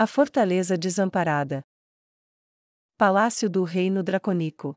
A Fortaleza Desamparada. Palácio do Reino Draconico.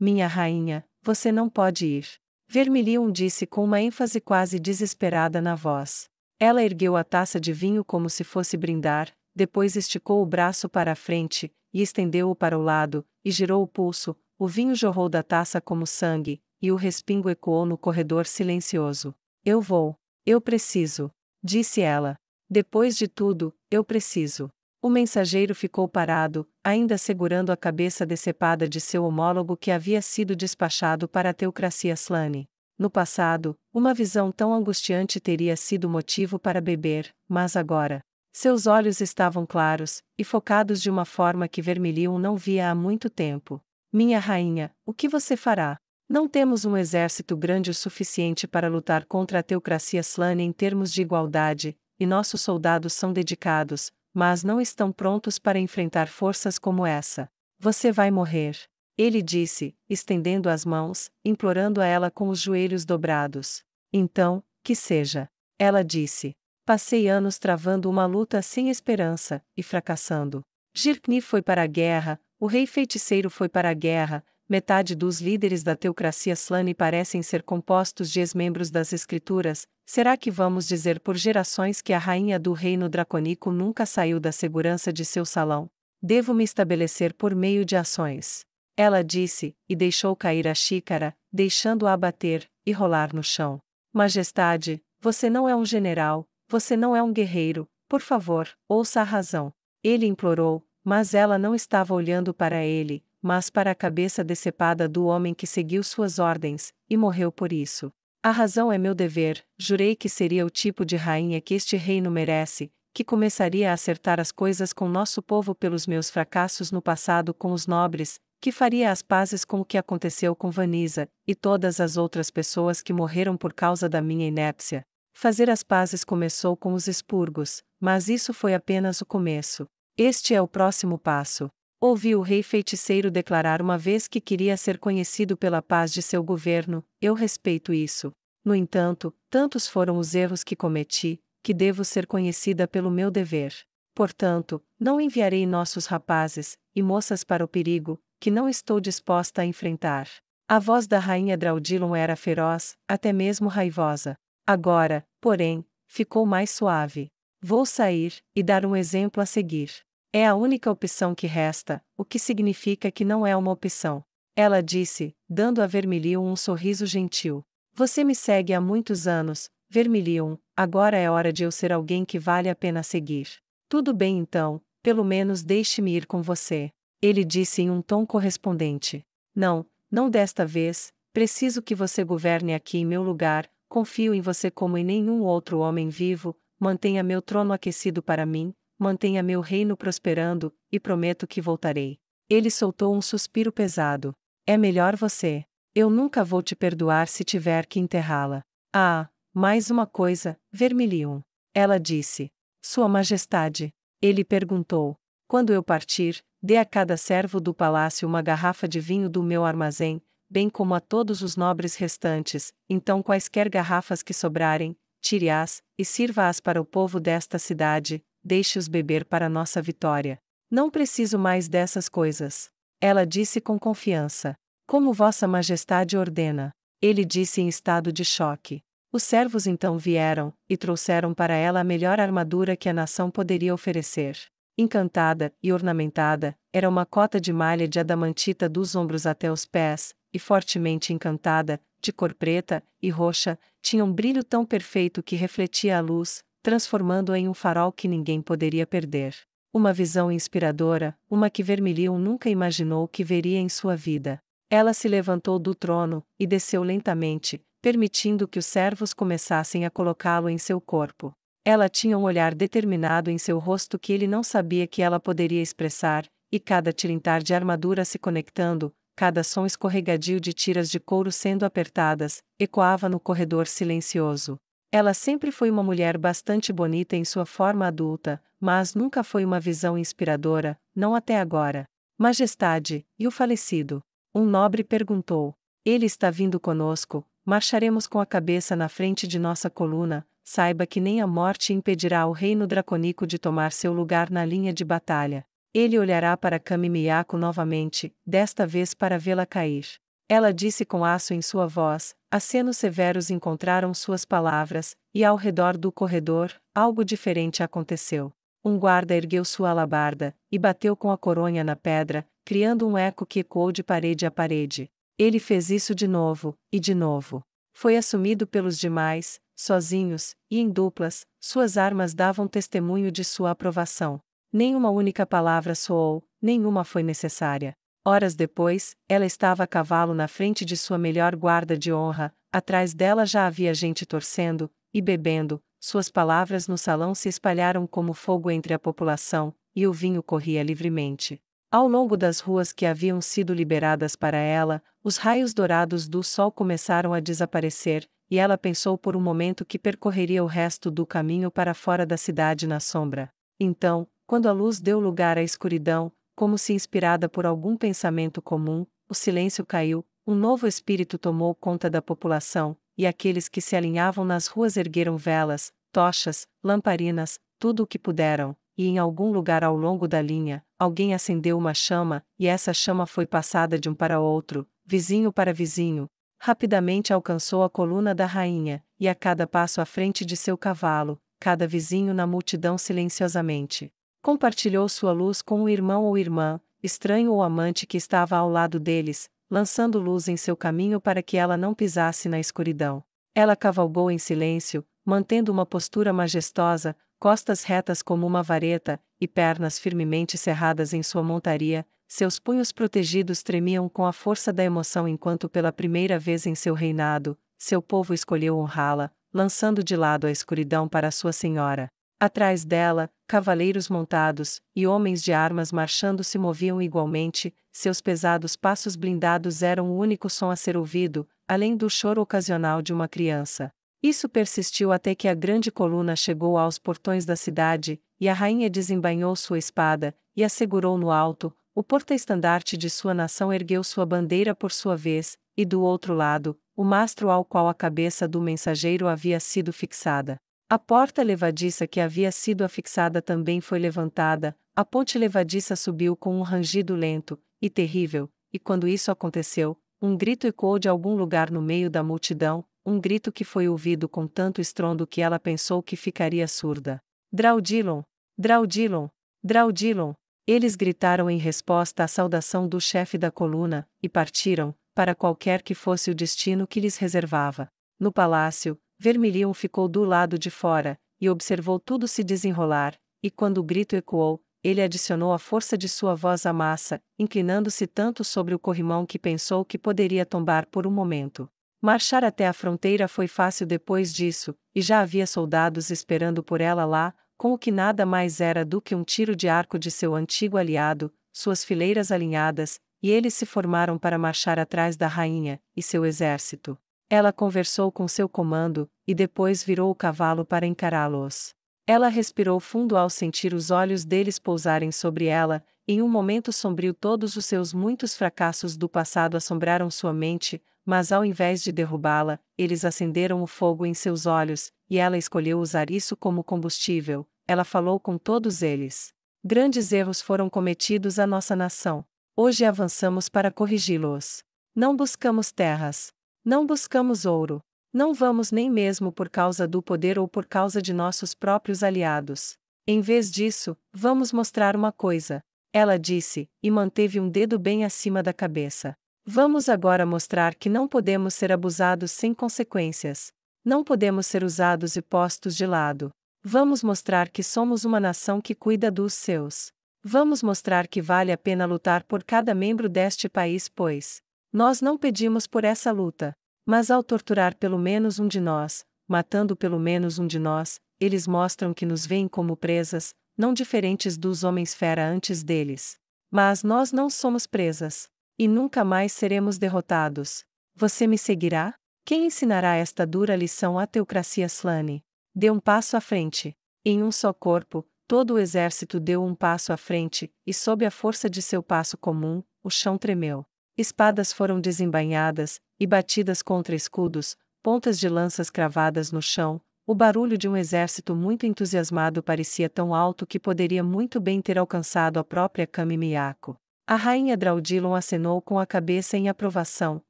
Minha rainha, você não pode ir. Vermilion disse com uma ênfase quase desesperada na voz. Ela ergueu a taça de vinho como se fosse brindar, depois esticou o braço para a frente, e estendeu-o para o lado, e girou o pulso, o vinho jorrou da taça como sangue, e o respingo ecoou no corredor silencioso. Eu vou. Eu preciso. Disse ela. Depois de tudo, eu preciso. O mensageiro ficou parado, ainda segurando a cabeça decepada de seu homólogo que havia sido despachado para a teocracia Slane. No passado, uma visão tão angustiante teria sido motivo para beber, mas agora. Seus olhos estavam claros, e focados de uma forma que Vermilion não via há muito tempo. Minha rainha, o que você fará? Não temos um exército grande o suficiente para lutar contra a teocracia Slane em termos de igualdade, e nossos soldados são dedicados, mas não estão prontos para enfrentar forças como essa. Você vai morrer. Ele disse, estendendo as mãos, implorando a ela com os joelhos dobrados. Então, que seja. Ela disse. Passei anos travando uma luta sem esperança, e fracassando. Jirkni foi para a guerra, o rei feiticeiro foi para a guerra, metade dos líderes da teocracia slane parecem ser compostos de ex-membros das escrituras, será que vamos dizer por gerações que a rainha do reino dracônico nunca saiu da segurança de seu salão? Devo me estabelecer por meio de ações. Ela disse, e deixou cair a xícara, deixando-a bater e rolar no chão. Majestade, você não é um general, você não é um guerreiro, por favor, ouça a razão. Ele implorou, mas ela não estava olhando para ele, mas para a cabeça decepada do homem que seguiu suas ordens, e morreu por isso. A razão é meu dever, jurei que seria o tipo de rainha que este reino merece, que começaria a acertar as coisas com nosso povo pelos meus fracassos no passado com os nobres, que faria as pazes com o que aconteceu com Vanisa, e todas as outras pessoas que morreram por causa da minha inépcia. Fazer as pazes começou com os expurgos, mas isso foi apenas o começo. Este é o próximo passo. Ouvi o rei feiticeiro declarar uma vez que queria ser conhecido pela paz de seu governo, eu respeito isso. No entanto, tantos foram os erros que cometi, que devo ser conhecida pelo meu dever. Portanto, não enviarei nossos rapazes e moças para o perigo, que não estou disposta a enfrentar. A voz da rainha Draudilon era feroz, até mesmo raivosa. Agora, porém, ficou mais suave. Vou sair e dar um exemplo a seguir. É a única opção que resta, o que significa que não é uma opção. Ela disse, dando a Vermilion um sorriso gentil. Você me segue há muitos anos, Vermilion, agora é hora de eu ser alguém que vale a pena seguir. Tudo bem então, pelo menos deixe-me ir com você. Ele disse em um tom correspondente. Não, não desta vez, preciso que você governe aqui em meu lugar, confio em você como em nenhum outro homem vivo, mantenha meu trono aquecido para mim, mantenha meu reino prosperando, e prometo que voltarei. Ele soltou um suspiro pesado. É melhor você. Eu nunca vou te perdoar se tiver que enterrá-la. Ah, mais uma coisa, Vermilion. Ela disse. Sua Majestade. Ele perguntou. Quando eu partir, dê a cada servo do palácio uma garrafa de vinho do meu armazém, bem como a todos os nobres restantes, então quaisquer garrafas que sobrarem, tire-as, e sirva-as para o povo desta cidade, deixe-os beber para nossa vitória. Não preciso mais dessas coisas. Ela disse com confiança. Como Vossa Majestade ordena. Ele disse em estado de choque. Os servos então vieram, e trouxeram para ela a melhor armadura que a nação poderia oferecer. Encantada e ornamentada, era uma cota de malha de adamantita dos ombros até os pés, e fortemente encantada, de cor preta e roxa, tinha um brilho tão perfeito que refletia a luz, transformando-a em um farol que ninguém poderia perder. Uma visão inspiradora, uma que Vermilion nunca imaginou que veria em sua vida. Ela se levantou do trono e desceu lentamente, permitindo que os servos começassem a colocá-lo em seu corpo. Ela tinha um olhar determinado em seu rosto que ele não sabia que ela poderia expressar, e cada tilintar de armadura se conectando, cada som escorregadio de tiras de couro sendo apertadas, ecoava no corredor silencioso. Ela sempre foi uma mulher bastante bonita em sua forma adulta, mas nunca foi uma visão inspiradora, não até agora. Majestade, e o falecido? Um nobre perguntou. Ele está vindo conosco, marcharemos com a cabeça na frente de nossa coluna, saiba que nem a morte impedirá ao reino dracônico de tomar seu lugar na linha de batalha. Ele olhará para Kami Miyako novamente, desta vez para vê-la cair. Ela disse com aço em sua voz, acenos severos encontraram suas palavras, e ao redor do corredor, algo diferente aconteceu. Um guarda ergueu sua alabarda, e bateu com a coronha na pedra, criando um eco que ecoou de parede a parede. Ele fez isso de novo, e de novo. Foi assumido pelos demais, sozinhos, e em duplas, suas armas davam testemunho de sua aprovação. Nenhuma única palavra soou, nenhuma foi necessária. Horas depois, ela estava a cavalo na frente de sua melhor guarda de honra, atrás dela já havia gente torcendo e bebendo, suas palavras no salão se espalharam como fogo entre a população, e o vinho corria livremente. Ao longo das ruas que haviam sido liberadas para ela, os raios dourados do sol começaram a desaparecer, e ela pensou por um momento que percorreria o resto do caminho para fora da cidade na sombra. Então, quando a luz deu lugar à escuridão, como se inspirada por algum pensamento comum, o silêncio caiu, um novo espírito tomou conta da população, e aqueles que se alinhavam nas ruas ergueram velas, tochas, lamparinas, tudo o que puderam, e em algum lugar ao longo da linha, alguém acendeu uma chama, e essa chama foi passada de um para outro, vizinho para vizinho. Rapidamente alcançou a coluna da rainha, e a cada passo à frente de seu cavalo, cada vizinho na multidão silenciosamente compartilhou sua luz com o irmão ou irmã, estranho ou amante que estava ao lado deles, lançando luz em seu caminho para que ela não pisasse na escuridão. Ela cavalgou em silêncio, mantendo uma postura majestosa, costas retas como uma vareta, e pernas firmemente cerradas em sua montaria, seus punhos protegidos tremiam com a força da emoção enquanto pela primeira vez em seu reinado, seu povo escolheu honrá-la, lançando de lado a escuridão para sua senhora. Atrás dela, cavaleiros montados e homens de armas marchando se moviam igualmente, seus pesados passos blindados eram o único som a ser ouvido, além do choro ocasional de uma criança. Isso persistiu até que a grande coluna chegou aos portões da cidade, e a rainha desembainhou sua espada e assegurou no alto, o porta-estandarte de sua nação ergueu sua bandeira por sua vez, e do outro lado, o mastro ao qual a cabeça do mensageiro havia sido fixada. A porta levadiça que havia sido afixada também foi levantada, a ponte levadiça subiu com um rangido lento, e terrível, e quando isso aconteceu, um grito ecoou de algum lugar no meio da multidão, um grito que foi ouvido com tanto estrondo que ela pensou que ficaria surda. Draudilon! Draudilon! Draudilon! Eles gritaram em resposta à saudação do chefe da coluna, e partiram, para qualquer que fosse o destino que lhes reservava. No palácio, Vermilion ficou do lado de fora, e observou tudo se desenrolar, e quando o grito ecoou, ele adicionou a força de sua voz à massa, inclinando-se tanto sobre o corrimão que pensou que poderia tombar por um momento. Marchar até a fronteira foi fácil depois disso, e já havia soldados esperando por ela lá, com o que nada mais era do que um tiro de arco de seu antigo aliado, suas fileiras alinhadas, e eles se formaram para marchar atrás da rainha e seu exército. Ela conversou com seu comando, e depois virou o cavalo para encará-los. Ela respirou fundo ao sentir os olhos deles pousarem sobre ela, em um momento sombrio todos os seus muitos fracassos do passado assombraram sua mente, mas ao invés de derrubá-la, eles acenderam o fogo em seus olhos, e ela escolheu usar isso como combustível. Ela falou com todos eles. Grandes erros foram cometidos à nossa nação. Hoje avançamos para corrigi-los. Não buscamos terras, não buscamos ouro. Não vamos nem mesmo por causa do poder ou por causa de nossos próprios aliados. Em vez disso, vamos mostrar uma coisa. Ela disse, e manteve um dedo bem acima da cabeça. Vamos agora mostrar que não podemos ser abusados sem consequências. Não podemos ser usados e postos de lado. Vamos mostrar que somos uma nação que cuida dos seus. Vamos mostrar que vale a pena lutar por cada membro deste país, pois, nós não pedimos por essa luta, mas ao torturar pelo menos um de nós, matando pelo menos um de nós, eles mostram que nos veem como presas, não diferentes dos homens fera antes deles. Mas nós não somos presas, e nunca mais seremos derrotados. Você me seguirá? Quem ensinará esta dura lição à teocracia slane? Dê um passo à frente. Em um só corpo, todo o exército deu um passo à frente, e sob a força de seu passo comum, o chão tremeu. Espadas foram desembainhadas e batidas contra escudos, pontas de lanças cravadas no chão, o barulho de um exército muito entusiasmado parecia tão alto que poderia muito bem ter alcançado a própria Kami Miyako. A rainha Draudilon acenou com a cabeça em aprovação,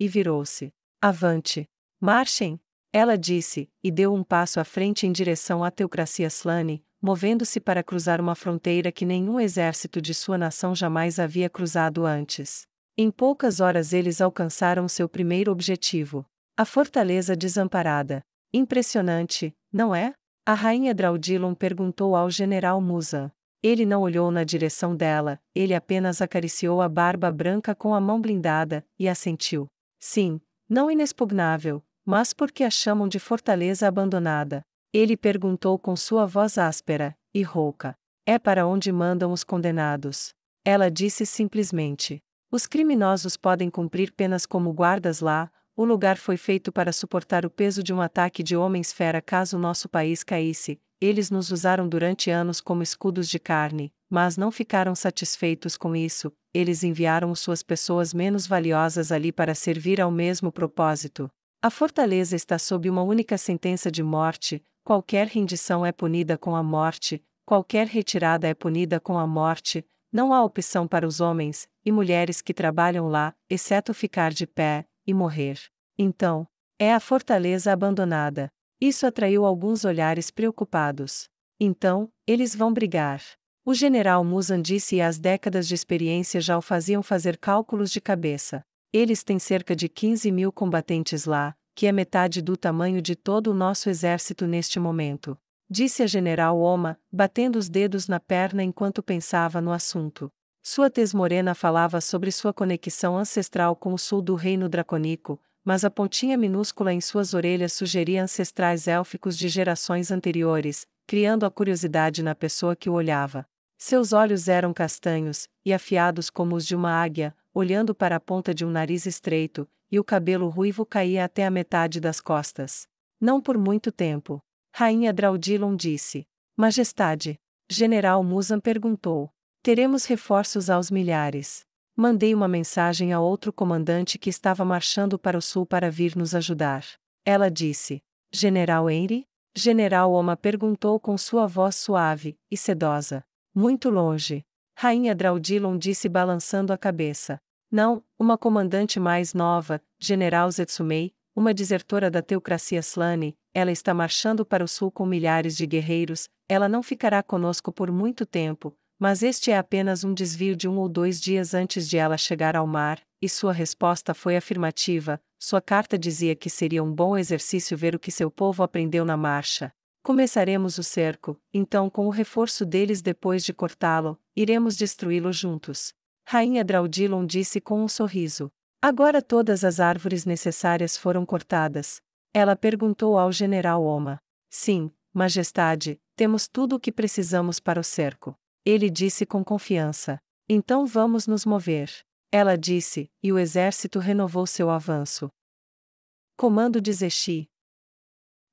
e virou-se. Avante! Marchem! Ela disse, e deu um passo à frente em direção à teocracia Slane, movendo-se para cruzar uma fronteira que nenhum exército de sua nação jamais havia cruzado antes. Em poucas horas eles alcançaram seu primeiro objetivo. A fortaleza desamparada. Impressionante, não é? A rainha Draudilon perguntou ao general Musa. Ele não olhou na direção dela, ele apenas acariciou a barba branca com a mão blindada, e assentiu. Sim, não inexpugnável, mas porque a chamam de fortaleza abandonada. Ele perguntou com sua voz áspera e rouca. É para onde mandam os condenados. Ela disse simplesmente: os criminosos podem cumprir penas como guardas lá, o lugar foi feito para suportar o peso de um ataque de homens fera caso nosso país caísse, eles nos usaram durante anos como escudos de carne, mas não ficaram satisfeitos com isso, eles enviaram suas pessoas menos valiosas ali para servir ao mesmo propósito. A fortaleza está sob uma única sentença de morte, qualquer rendição é punida com a morte, qualquer retirada é punida com a morte, não há opção para os homens e mulheres que trabalham lá, exceto ficar de pé e morrer. Então, é a fortaleza abandonada. Isso atraiu alguns olhares preocupados. Então, eles vão brigar. O general Musan disse e as décadas de experiência já o faziam fazer cálculos de cabeça. Eles têm cerca de 15 mil combatentes lá, que é metade do tamanho de todo o nosso exército neste momento disse a general Oma, batendo os dedos na perna enquanto pensava no assunto. Sua tez morena falava sobre sua conexão ancestral com o sul do reino draconico, mas a pontinha minúscula em suas orelhas sugeria ancestrais élficos de gerações anteriores, criando a curiosidade na pessoa que o olhava. Seus olhos eram castanhos, e afiados como os de uma águia, olhando para a ponta de um nariz estreito, e o cabelo ruivo caía até a metade das costas. Não por muito tempo. Rainha Draudilon disse: Majestade. General Musan perguntou: Teremos reforços aos milhares. Mandei uma mensagem a outro comandante que estava marchando para o sul para vir nos ajudar. Ela disse: General Henry? General Oma perguntou com sua voz suave e sedosa. Muito longe. Rainha Draudilon disse balançando a cabeça. Não, uma comandante mais nova, General Zetsumei, uma desertora da teocracia Slane, ela está marchando para o sul com milhares de guerreiros, ela não ficará conosco por muito tempo, mas este é apenas um desvio de um ou dois dias antes de ela chegar ao mar, e sua resposta foi afirmativa. Sua carta dizia que seria um bom exercício ver o que seu povo aprendeu na marcha. Começaremos o cerco, então, com o reforço deles depois de cortá-lo, iremos destruí-lo juntos. Rainha Draudilon disse com um sorriso. Agora todas as árvores necessárias foram cortadas. Ela perguntou ao general Oma. Sim, Majestade, temos tudo o que precisamos para o cerco. Ele disse com confiança. Então vamos nos mover. Ela disse, e o exército renovou seu avanço. Comando de Zeshi.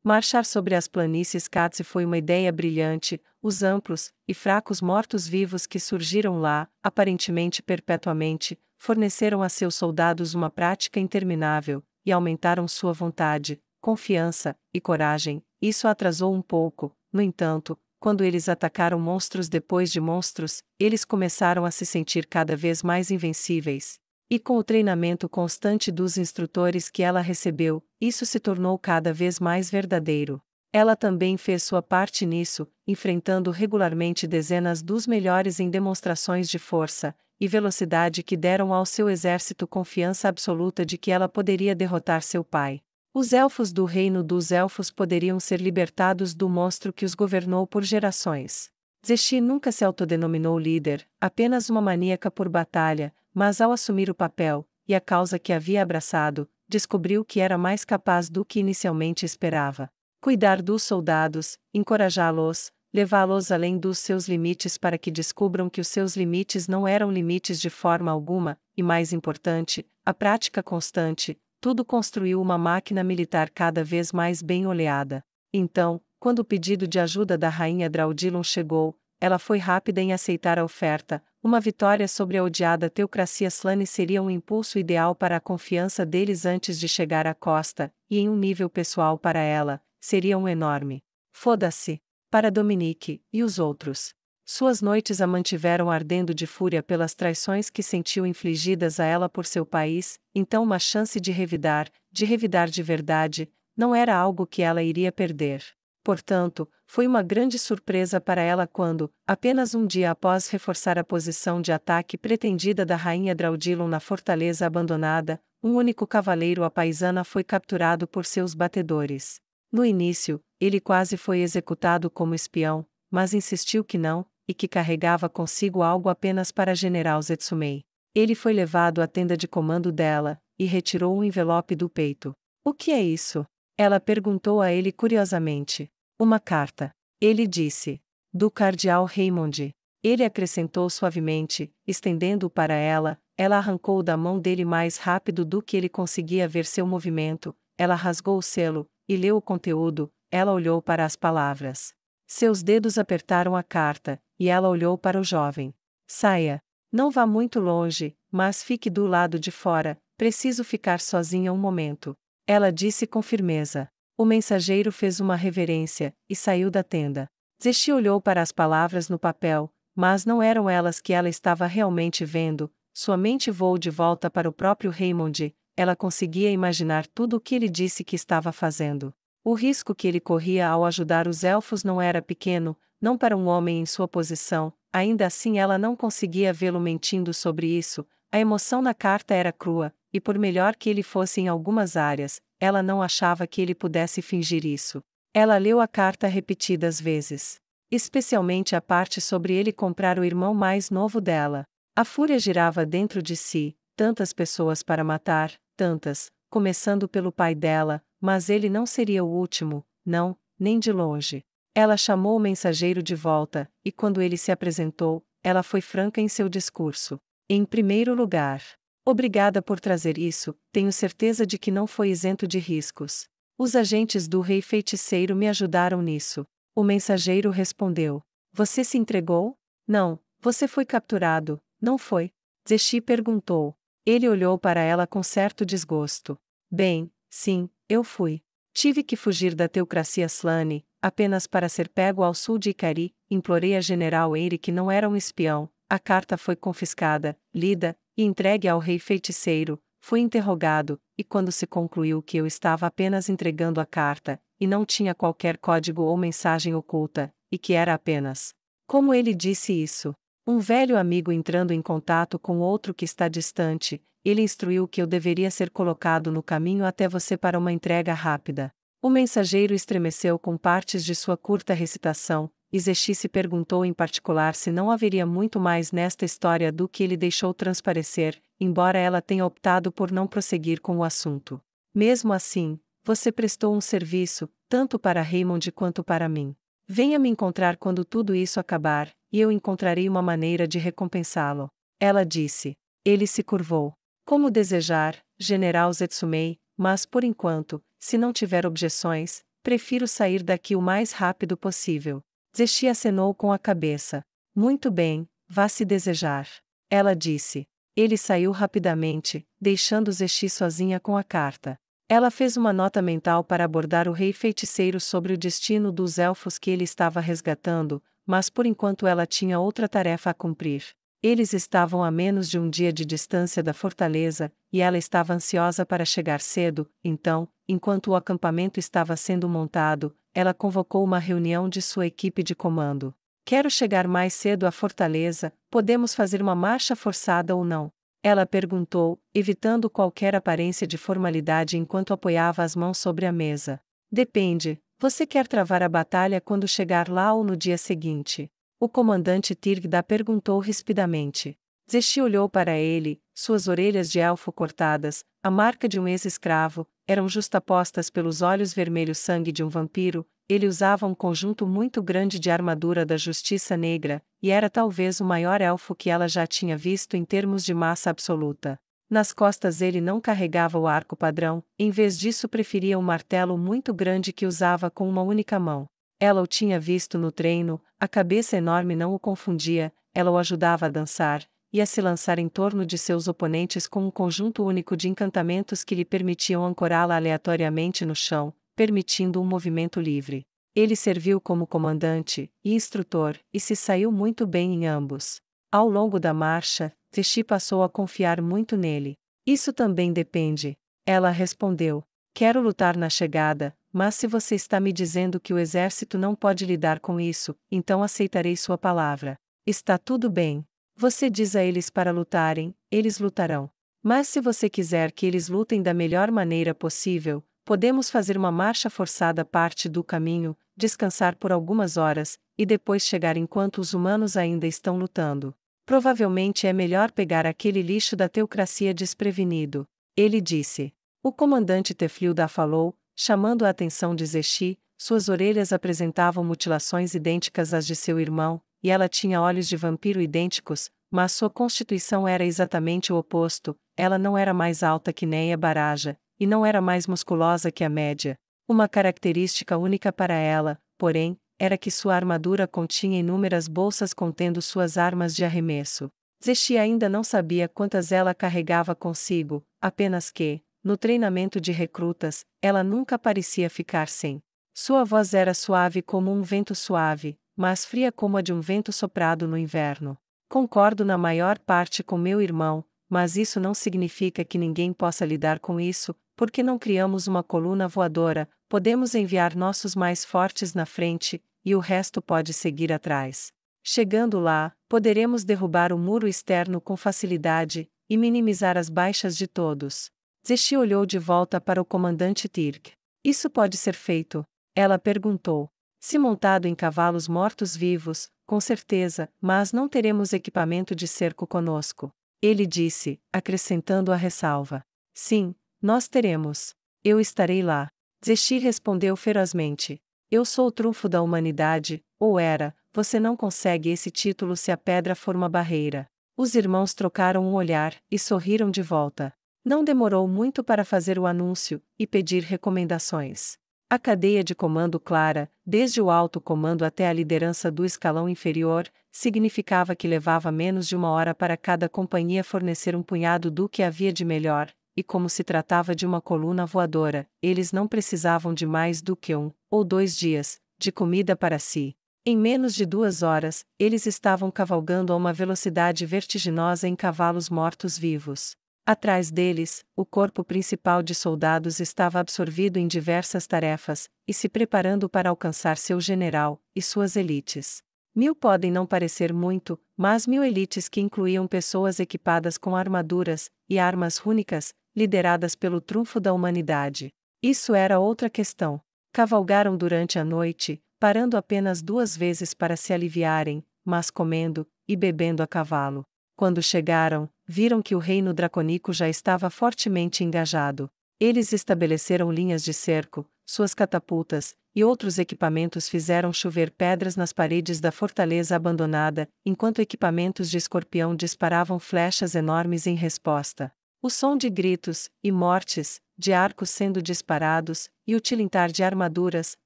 Marchar sobre as planícies Katze foi uma ideia brilhante, os amplos e fracos mortos-vivos que surgiram lá, aparentemente perpetuamente, forneceram a seus soldados uma prática interminável, e aumentaram sua vontade, confiança e coragem, isso atrasou um pouco, no entanto, quando eles atacaram monstros depois de monstros, eles começaram a se sentir cada vez mais invencíveis e com o treinamento constante dos instrutores que ela recebeu, isso se tornou cada vez mais verdadeiro. Ela também fez sua parte nisso, enfrentando regularmente dezenas dos melhores em demonstrações de força e velocidade que deram ao seu exército confiança absoluta de que ela poderia derrotar seu pai. Os elfos do reino dos elfos poderiam ser libertados do monstro que os governou por gerações. Zexi nunca se autodenominou líder, apenas uma maníaca por batalha, mas ao assumir o papel, e a causa que havia abraçado, descobriu que era mais capaz do que inicialmente esperava. Cuidar dos soldados, encorajá-los, levá-los além dos seus limites para que descubram que os seus limites não eram limites de forma alguma, e mais importante, a prática constante, tudo construiu uma máquina militar cada vez mais bem oleada. Então, quando o pedido de ajuda da rainha Draudilon chegou, ela foi rápida em aceitar a oferta, uma vitória sobre a odiada teocracia Slane seria um impulso ideal para a confiança deles antes de chegar à costa, e em um nível pessoal para ela, seria um enorme. Foda-se! Para Dominique, e os outros. Suas noites a mantiveram ardendo de fúria pelas traições que sentiu infligidas a ela por seu país, então uma chance de revidar, de revidar de verdade, não era algo que ela iria perder. Portanto, foi uma grande surpresa para ela quando, apenas um dia após reforçar a posição de ataque pretendida da rainha Draudilon na fortaleza abandonada, um único cavaleiro à paisana foi capturado por seus batedores. No início, ele quase foi executado como espião, mas insistiu que não, e que carregava consigo algo apenas para General Zetsumei. Ele foi levado à tenda de comando dela, e retirou o um envelope do peito. O que é isso? Ela perguntou a ele curiosamente. Uma carta. Ele disse. Do cardeal Raymond. Ele acrescentou suavemente, estendendo-o para ela, ela arrancou da mão dele mais rápido do que ele conseguia ver seu movimento, ela rasgou o selo, e leu o conteúdo, ela olhou para as palavras. Seus dedos apertaram a carta, e ela olhou para o jovem. Saia. Não vá muito longe, mas fique do lado de fora, preciso ficar sozinha um momento. Ela disse com firmeza. O mensageiro fez uma reverência e saiu da tenda. Zexi olhou para as palavras no papel, mas não eram elas que ela estava realmente vendo, sua mente voou de volta para o próprio Raymond, ela conseguia imaginar tudo o que ele disse que estava fazendo. O risco que ele corria ao ajudar os elfos não era pequeno, não para um homem em sua posição, ainda assim ela não conseguia vê-lo mentindo sobre isso, a emoção na carta era crua, e por melhor que ele fosse em algumas áreas, ela não achava que ele pudesse fingir isso. Ela leu a carta repetidas vezes. Especialmente a parte sobre ele comprar o irmão mais novo dela. A fúria girava dentro de si, tantas pessoas para matar, tantas, começando pelo pai dela, mas ele não seria o último, não, nem de longe. Ela chamou o mensageiro de volta, e quando ele se apresentou, ela foi franca em seu discurso. Em primeiro lugar, Obrigada por trazer isso, tenho certeza de que não foi isento de riscos. Os agentes do rei feiticeiro me ajudaram nisso. O mensageiro respondeu: Você se entregou? Não, você foi capturado, não foi? Zeshi perguntou. Ele olhou para ela com certo desgosto. Bem, sim, eu fui. Tive que fugir da teocracia Slane, apenas para ser pego ao sul de Icari, implorei a general Eire que não era um espião, a carta foi confiscada, lida e entregue ao rei feiticeiro. Fui interrogado, e quando se concluiu que eu estava apenas entregando a carta, e não tinha qualquer código ou mensagem oculta, e que era apenas. Como ele disse isso? Um velho amigo entrando em contato com outro que está distante, ele instruiu que eu deveria ser colocado no caminho até você para uma entrega rápida. O mensageiro estremeceu com partes de sua curta recitação, Zexi se perguntou em particular se não haveria muito mais nesta história do que ele deixou transparecer, embora ela tenha optado por não prosseguir com o assunto. Mesmo assim, você prestou um serviço, tanto para Raymond quanto para mim. Venha me encontrar quando tudo isso acabar, e eu encontrarei uma maneira de recompensá-lo. Ela disse. Ele se curvou. Como desejar, General Zetsumei, mas por enquanto, se não tiver objeções, prefiro sair daqui o mais rápido possível. Zexi acenou com a cabeça. Muito bem, vá se desejar. Ela disse. Ele saiu rapidamente, deixando Zexi sozinha com a carta. Ela fez uma nota mental para abordar o rei feiticeiro sobre o destino dos elfos que ele estava resgatando, mas por enquanto ela tinha outra tarefa a cumprir. Eles estavam a menos de um dia de distância da fortaleza, e ela estava ansiosa para chegar cedo, então, enquanto o acampamento estava sendo montado, ela convocou uma reunião de sua equipe de comando. Quero chegar mais cedo à fortaleza, podemos fazer uma marcha forçada ou não? Ela perguntou, evitando qualquer aparência de formalidade enquanto apoiava as mãos sobre a mesa. Depende, você quer travar a batalha quando chegar lá ou no dia seguinte? O comandante Tirgda perguntou rispidamente. Zexi olhou para ele, suas orelhas de elfo cortadas, a marca de um ex-escravo, eram justapostas pelos olhos vermelhos sangue de um vampiro, ele usava um conjunto muito grande de armadura da Justiça Negra, e era talvez o maior elfo que ela já tinha visto em termos de massa absoluta. Nas costas ele não carregava o arco padrão, em vez disso preferia um martelo muito grande que usava com uma única mão. Ela o tinha visto no treino, a cabeça enorme não o confundia, ela o ajudava a dançar, e a se lançar em torno de seus oponentes com um conjunto único de encantamentos que lhe permitiam ancorá-la aleatoriamente no chão, permitindo um movimento livre. Ele serviu como comandante e instrutor e se saiu muito bem em ambos. Ao longo da marcha, Vichy passou a confiar muito nele. Isso também depende. Ela respondeu: Quero lutar na chegada, mas se você está me dizendo que o exército não pode lidar com isso, então aceitarei sua palavra. Está tudo bem. Você diz a eles para lutarem, eles lutarão. Mas se você quiser que eles lutem da melhor maneira possível, podemos fazer uma marcha forçada parte do caminho, descansar por algumas horas, e depois chegar enquanto os humanos ainda estão lutando. Provavelmente é melhor pegar aquele lixo da teocracia desprevenido. Ele disse. O comandante Teflilda falou, chamando a atenção de Zeshi, suas orelhas apresentavam mutilações idênticas às de seu irmão, e ela tinha olhos de vampiro idênticos, mas sua constituição era exatamente o oposto, ela não era mais alta que Neia Baraja, e não era mais musculosa que a média. Uma característica única para ela, porém, era que sua armadura continha inúmeras bolsas contendo suas armas de arremesso. Zeshi ainda não sabia quantas ela carregava consigo, apenas que, no treinamento de recrutas, ela nunca parecia ficar sem. Sua voz era suave como um vento suave, mas fria como a de um vento soprado no inverno. Concordo na maior parte com meu irmão, mas isso não significa que ninguém possa lidar com isso, porque não criamos uma coluna voadora, podemos enviar nossos mais fortes na frente, e o resto pode seguir atrás. Chegando lá, poderemos derrubar o muro externo com facilidade e minimizar as baixas de todos. Zeshi olhou de volta para o comandante Tirk. Isso pode ser feito? Ela perguntou. Se montado em cavalos mortos-vivos, com certeza, mas não teremos equipamento de cerco conosco. Ele disse, acrescentando a ressalva. Sim, nós teremos. Eu estarei lá. Zeshi respondeu ferozmente. Eu sou o trunfo da humanidade, ou era, você não consegue esse título se a pedra for uma barreira. Os irmãos trocaram um olhar e sorriram de volta. Não demorou muito para fazer o anúncio e pedir recomendações. A cadeia de comando clara, desde o alto comando até a liderança do escalão inferior, significava que levava menos de uma hora para cada companhia fornecer um punhado do que havia de melhor, e como se tratava de uma coluna voadora, eles não precisavam de mais do que um, ou dois dias, de comida para si. Em menos de duas horas, eles estavam cavalgando a uma velocidade vertiginosa em cavalos mortos-vivos. Atrás deles, o corpo principal de soldados estava absorvido em diversas tarefas, e se preparando para alcançar seu general e suas elites. Mil podem não parecer muito, mas mil elites que incluíam pessoas equipadas com armaduras e armas rúnicas, lideradas pelo trunfo da humanidade. Isso era outra questão. Cavalgaram durante a noite, parando apenas duas vezes para se aliviarem, mas comendo e bebendo a cavalo. Quando chegaram, viram que o reino dracônico já estava fortemente engajado. Eles estabeleceram linhas de cerco, suas catapultas e outros equipamentos fizeram chover pedras nas paredes da fortaleza abandonada, enquanto equipamentos de escorpião disparavam flechas enormes em resposta. O som de gritos e mortes, de arcos sendo disparados e o tilintar de armaduras,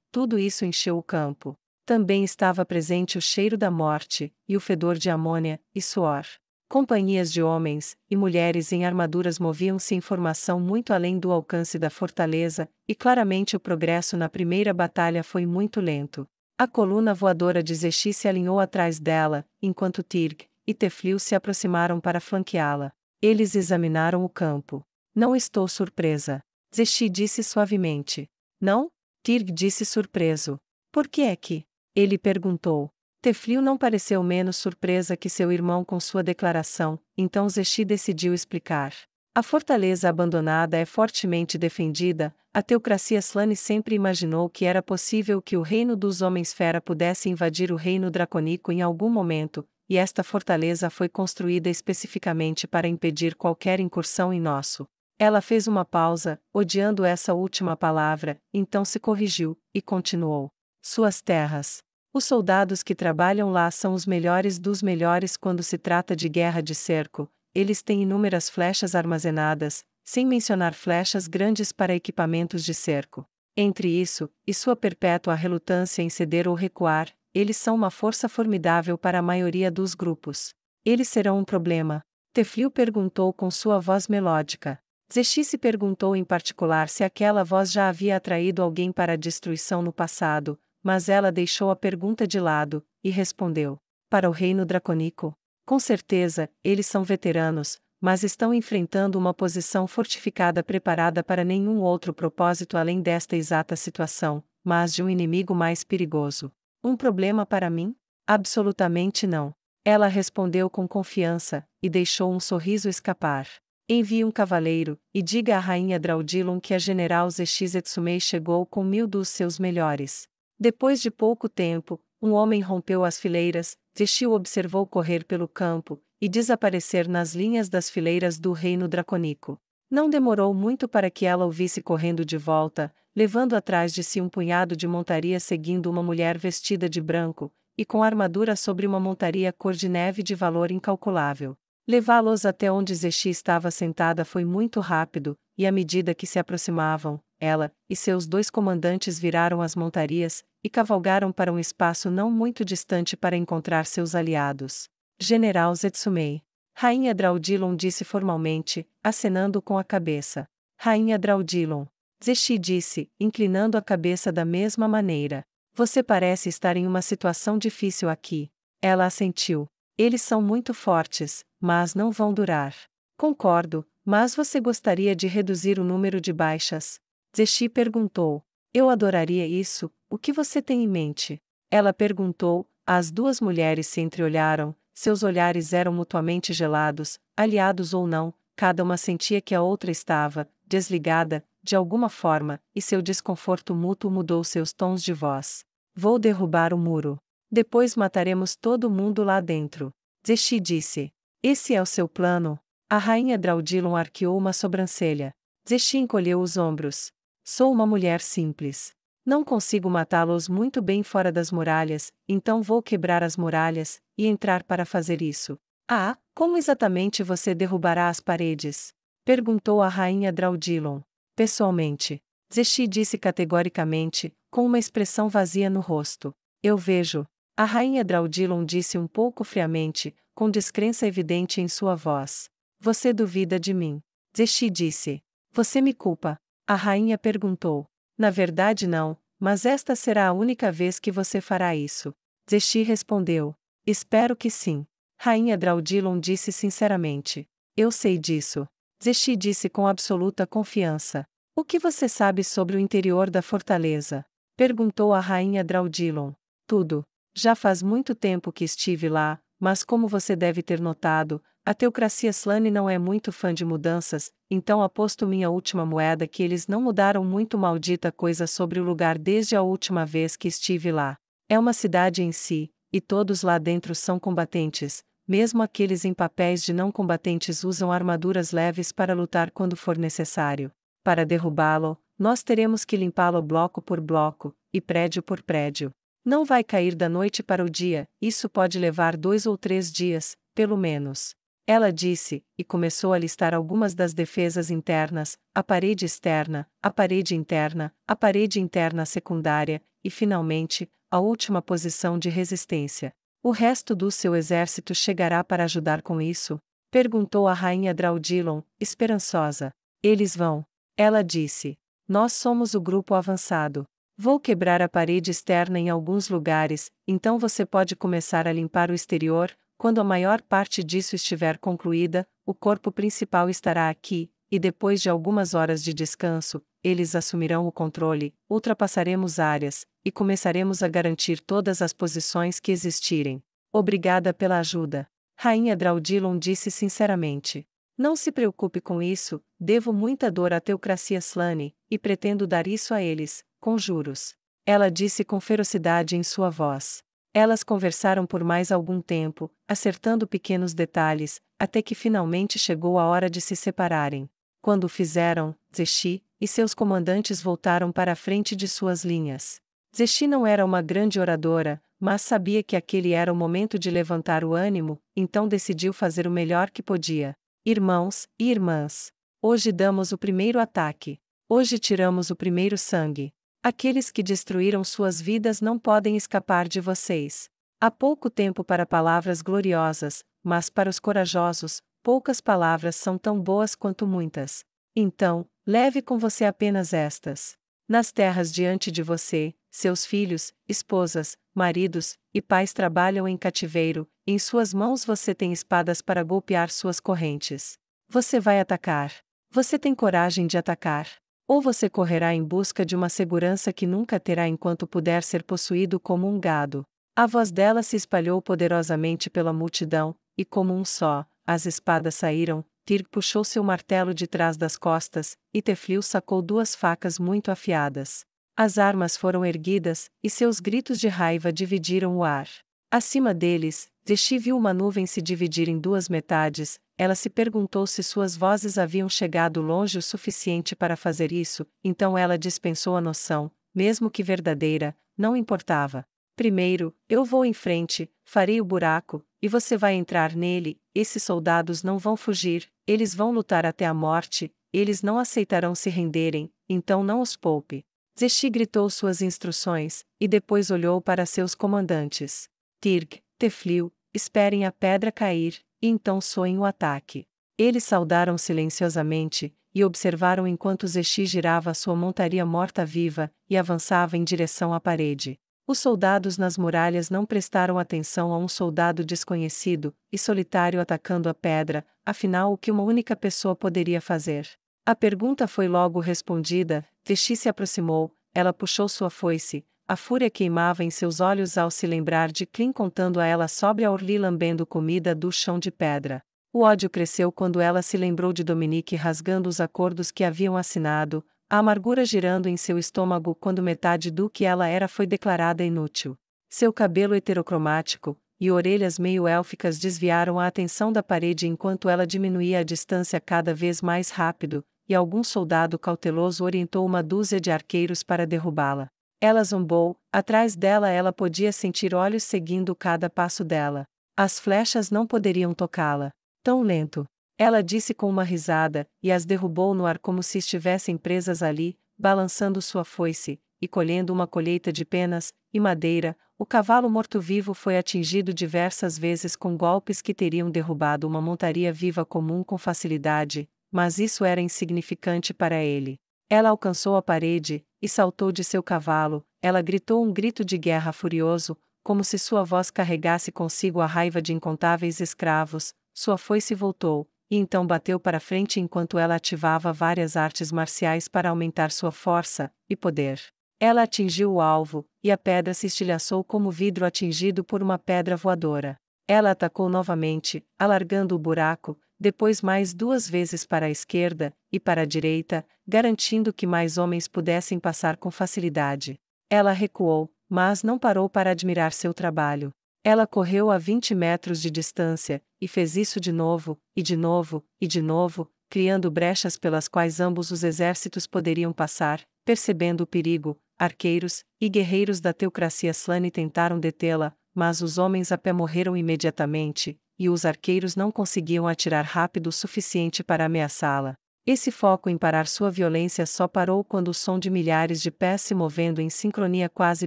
tudo isso encheu o campo. Também estava presente o cheiro da morte e o fedor de amônia e suor. Companhias de homens e mulheres em armaduras moviam-se em formação muito além do alcance da fortaleza, e claramente o progresso na primeira batalha foi muito lento. A coluna voadora de Zechi se alinhou atrás dela, enquanto Tirg e Teflil se aproximaram para flanqueá-la. Eles examinaram o campo. Não estou surpresa. Zechi disse suavemente. Não? Tirg disse surpreso. Por que é que? Ele perguntou. Tefrio não pareceu menos surpresa que seu irmão com sua declaração, então Zeshi decidiu explicar. A fortaleza abandonada é fortemente defendida, a teocracia Slane sempre imaginou que era possível que o reino dos homens-fera pudesse invadir o reino dracônico em algum momento, e esta fortaleza foi construída especificamente para impedir qualquer incursão em nosso. Ela fez uma pausa, odiando essa última palavra, então se corrigiu, e continuou. Suas terras. Os soldados que trabalham lá são os melhores dos melhores quando se trata de guerra de cerco, eles têm inúmeras flechas armazenadas, sem mencionar flechas grandes para equipamentos de cerco. Entre isso, e sua perpétua relutância em ceder ou recuar, eles são uma força formidável para a maioria dos grupos. Eles serão um problema. Teflio perguntou com sua voz melódica. Zeshi se perguntou em particular se aquela voz já havia atraído alguém para a destruição no passado, mas ela deixou a pergunta de lado, e respondeu: Para o reino draconico? Com certeza, eles são veteranos, mas estão enfrentando uma posição fortificada preparada para nenhum outro propósito além desta exata situação, mas de um inimigo mais perigoso. Um problema para mim? Absolutamente não. Ela respondeu com confiança, e deixou um sorriso escapar. Envie um cavaleiro, e diga à rainha Draudilon que a general Zexizetsumei chegou com mil dos seus melhores. Depois de pouco tempo, um homem rompeu as fileiras, Teshil observou correr pelo campo, e desaparecer nas linhas das fileiras do reino draconico. Não demorou muito para que ela o visse correndo de volta, levando atrás de si um punhado de montaria seguindo uma mulher vestida de branco, e com armadura sobre uma montaria cor de neve de valor incalculável. Levá-los até onde Zexi estava sentada foi muito rápido, e à medida que se aproximavam, ela e seus dois comandantes viraram as montarias e cavalgaram para um espaço não muito distante para encontrar seus aliados. General Zetsumei. Rainha Draudilon disse formalmente, acenando com a cabeça. Rainha Draudilon. Zeshi disse, inclinando a cabeça da mesma maneira. Você parece estar em uma situação difícil aqui. Ela assentiu. Eles são muito fortes, mas não vão durar. Concordo, mas você gostaria de reduzir o número de baixas, Zeshi perguntou: Eu adoraria isso, o que você tem em mente? Ela perguntou, as duas mulheres se entreolharam, seus olhares eram mutuamente gelados, aliados ou não, cada uma sentia que a outra estava, desligada, de alguma forma, e seu desconforto mútuo mudou seus tons de voz. Vou derrubar o muro. Depois mataremos todo mundo lá dentro. Zeshi disse. Esse é o seu plano? A rainha Draudilon arqueou uma sobrancelha. Zeshi encolheu os ombros. Sou uma mulher simples. Não consigo matá-los muito bem fora das muralhas, então vou quebrar as muralhas e entrar para fazer isso. Ah, como exatamente você derrubará as paredes? perguntou a rainha Draudilon. Pessoalmente, Zexi disse categoricamente, com uma expressão vazia no rosto. Eu vejo. A rainha Draudilon disse um pouco friamente, com descrença evidente em sua voz. Você duvida de mim. Zexi disse. Você me culpa. A rainha perguntou: Na verdade, não, mas esta será a única vez que você fará isso. Zexi respondeu: Espero que sim. Rainha Draudilon disse sinceramente: Eu sei disso. Zexi disse com absoluta confiança: O que você sabe sobre o interior da fortaleza? Perguntou a rainha Draudilon. Tudo. Já faz muito tempo que estive lá, mas como você deve ter notado, a teocracia Slane não é muito fã de mudanças, então aposto minha última moeda que eles não mudaram muito maldita coisa sobre o lugar desde a última vez que estive lá. É uma cidade em si, e todos lá dentro são combatentes, mesmo aqueles em papéis de não combatentes usam armaduras leves para lutar quando for necessário. Para derrubá-lo, nós teremos que limpá-lo bloco por bloco, e prédio por prédio. Não vai cair da noite para o dia, isso pode levar dois ou três dias, pelo menos. Ela disse, e começou a listar algumas das defesas internas: a parede externa, a parede interna, a parede interna secundária, e finalmente, a última posição de resistência. O resto do seu exército chegará para ajudar com isso? perguntou a rainha Draudilon, esperançosa. Eles vão. Ela disse: Nós somos o grupo avançado. Vou quebrar a parede externa em alguns lugares, então você pode começar a limpar o exterior, quando a maior parte disso estiver concluída, o corpo principal estará aqui, e depois de algumas horas de descanso, eles assumirão o controle, ultrapassaremos áreas, e começaremos a garantir todas as posições que existirem. Obrigada pela ajuda. Rainha Draudilon disse sinceramente. Não se preocupe com isso, devo muita dor à teocracia Slane, e pretendo dar isso a eles, com juros. Ela disse com ferocidade em sua voz. Elas conversaram por mais algum tempo, acertando pequenos detalhes, até que finalmente chegou a hora de se separarem. Quando o fizeram, Zexi e seus comandantes voltaram para a frente de suas linhas. Zexi não era uma grande oradora, mas sabia que aquele era o momento de levantar o ânimo, então decidiu fazer o melhor que podia. Irmãos e irmãs, hoje damos o primeiro ataque. Hoje tiramos o primeiro sangue. Aqueles que destruíram suas vidas não podem escapar de vocês. Há pouco tempo para palavras gloriosas, mas para os corajosos, poucas palavras são tão boas quanto muitas. Então, leve com você apenas estas. Nas terras diante de você, seus filhos, esposas, maridos e pais trabalham em cativeiro, em suas mãos você tem espadas para golpear suas correntes. Você vai atacar. Você tem coragem de atacar. Ou você correrá em busca de uma segurança que nunca terá enquanto puder ser possuído como um gado. A voz dela se espalhou poderosamente pela multidão, e como um só, as espadas saíram, Tirg puxou seu martelo de trás das costas, e Teflil sacou duas facas muito afiadas. As armas foram erguidas, e seus gritos de raiva dividiram o ar. Acima deles, Zexi viu uma nuvem se dividir em duas metades, ela se perguntou se suas vozes haviam chegado longe o suficiente para fazer isso, então ela dispensou a noção, mesmo que verdadeira, não importava. Primeiro, eu vou em frente, farei o buraco, e você vai entrar nele, esses soldados não vão fugir, eles vão lutar até a morte, eles não aceitarão se renderem, então não os poupe. Zeshi gritou suas instruções, e depois olhou para seus comandantes. Tirg, Tefliu esperem a pedra cair, e então soem o ataque. Eles saudaram silenciosamente, e observaram enquanto Zexi girava sua montaria morta-viva, e avançava em direção à parede. Os soldados nas muralhas não prestaram atenção a um soldado desconhecido e solitário atacando a pedra, afinal, o que uma única pessoa poderia fazer? A pergunta foi logo respondida. Zeshi se aproximou, ela puxou sua foice, a fúria queimava em seus olhos ao se lembrar de Clint contando a ela sobre a Orly lambendo comida do chão de pedra. O ódio cresceu quando ela se lembrou de Dominique rasgando os acordos que haviam assinado, a amargura girando em seu estômago quando metade do que ela era foi declarada inútil. Seu cabelo heterocromático e orelhas meio élficas desviaram a atenção da parede enquanto ela diminuía a distância cada vez mais rápido, e algum soldado cauteloso orientou uma dúzia de arqueiros para derrubá-la. Ela zumbou, atrás dela ela podia sentir olhos seguindo cada passo dela. As flechas não poderiam tocá-la. Tão lento. Ela disse com uma risada, e as derrubou no ar como se estivessem presas ali, balançando sua foice, e colhendo uma colheita de penas e madeira, o cavalo morto-vivo foi atingido diversas vezes com golpes que teriam derrubado uma montaria viva comum com facilidade, mas isso era insignificante para ele. Ela alcançou a parede, e saltou de seu cavalo, ela gritou um grito de guerra furioso, como se sua voz carregasse consigo a raiva de incontáveis escravos, sua foice voltou, e então bateu para frente enquanto ela ativava várias artes marciais para aumentar sua força e poder. Ela atingiu o alvo, e a pedra se estilhaçou como vidro atingido por uma pedra voadora. Ela atacou novamente, alargando o buraco, depois mais duas vezes para a esquerda e para a direita, garantindo que mais homens pudessem passar com facilidade. Ela recuou, mas não parou para admirar seu trabalho. Ela correu a 20 metros de distância, e fez isso de novo, e de novo, e de novo, criando brechas pelas quais ambos os exércitos poderiam passar, percebendo o perigo, arqueiros e guerreiros da teocracia slane tentaram detê-la, mas os homens a pé morreram imediatamente, e os arqueiros não conseguiam atirar rápido o suficiente para ameaçá-la. Esse foco em parar sua violência só parou quando o som de milhares de pés se movendo em sincronia quase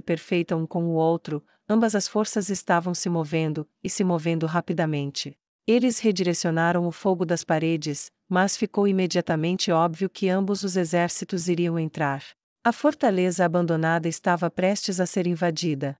perfeita um com o outro, ambas as forças estavam se movendo, e se movendo rapidamente. Eles redirecionaram o fogo das paredes, mas ficou imediatamente óbvio que ambos os exércitos iriam entrar. A fortaleza abandonada estava prestes a ser invadida.